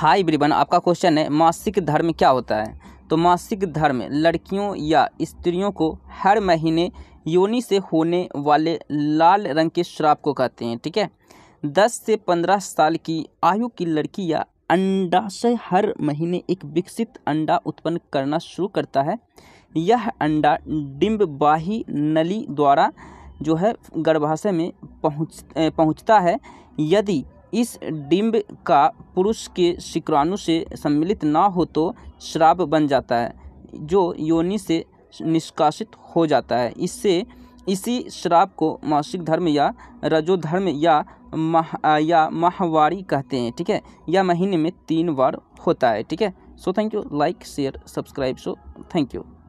high ब्रिबन आपका question है मासिक धर्म क्या होता है तो मासिक धर्म लड़कियों या स्त्रियों को हर महीने योनि से होने वाले लाल रंग के श्राप को कहते हैं ठीक है दस से पंद्रह साल की आयु की लड़की या अंडा से हर महीने एक विकसित अंडा उत्पन्न करना शुरू करता है यह अंडा डिम्बबाही नली द्वारा जो है गर्भाशय में पहुँच पहुँचता है यदि इस डिम्ब का पुरुष के शुक्राणु से सम्मिलित ना हो तो श्राप बन जाता है जो योनि से निष्कासित हो जाता है इससे इसी श्राप को मासिक धर्म या रजोधर्म या मह या माहवारी कहते हैं ठीक है या महीने में तीन बार होता है ठीक है so thank you like share subscribe so thank you